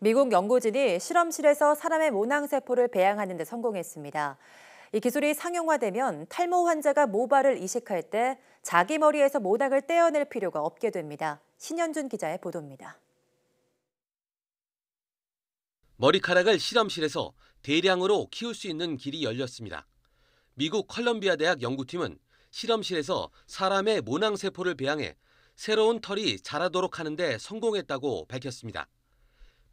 미국 연구진이 실험실에서 사람의 모낭세포를 배양하는 데 성공했습니다. 이 기술이 상용화되면 탈모 환자가 모발을 이식할 때 자기 머리에서 모낭을 떼어낼 필요가 없게 됩니다. 신현준 기자의 보도입니다. 머리카락을 실험실에서 대량으로 키울 수 있는 길이 열렸습니다. 미국 컬럼비아 대학 연구팀은 실험실에서 사람의 모낭세포를 배양해 새로운 털이 자라도록 하는데 성공했다고 밝혔습니다.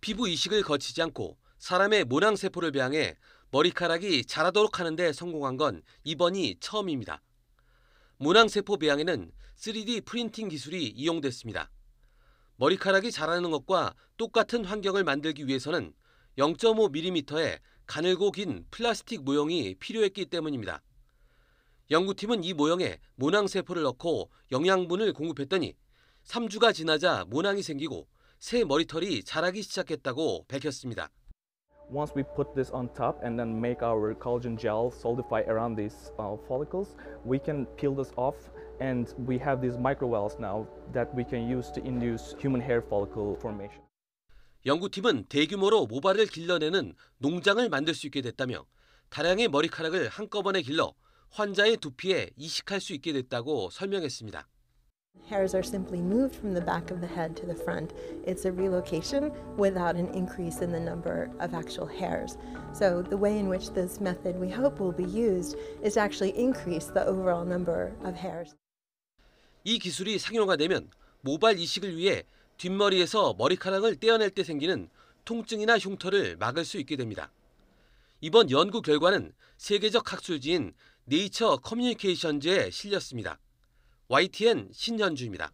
피부 이식을 거치지 않고 사람의 모낭 세포를 배양해 머리카락이 자라도록 하는데 성공한 건 이번이 처음입니다. 모낭 세포 배양에는 3D 프린팅 기술이 이용됐습니다. 머리카락이 자라는 것과 똑같은 환경을 만들기 위해서는 0.5mm의 가늘고 긴 플라스틱 모형이 필요했기 때문입니다. 연구팀은 이 모형에 모낭 세포를 넣고 영양분을 공급했더니 3주가 지나자 모낭이 생기고 새 머리털이 자라기 시작했다고 밝혔습니다. Once we put this on top and then make our collagen gel solidify around these uh, follicles, we can peel this off and we have these microwells now that we can use to induce human hair follicle formation. 연구팀은 대규모로 모발을 길러내는 농장을 만들 수 있게 됐다며 다량의 머리카락을 한꺼번에 길러 환자의 두피에 이식할 수 있게 됐다고 설명했습니다. Hairs are simply moved from the back of the head to the front. It's a relocation without an increase in the number of actual hairs. So the way in which this method we hope will be used is to actually increase the overall number of hairs. 이 기술이 상용화되면 모발 이식을 위해 뒷머리에서 머리카락을 떼어낼 때 생기는 통증이나 흉터를 막을 수 있게 됩니다. 이번 연구 결과는 세계적 학술지인 네이처 커뮤니케이션즈에 실렸습니다. YTN 신현주입니다.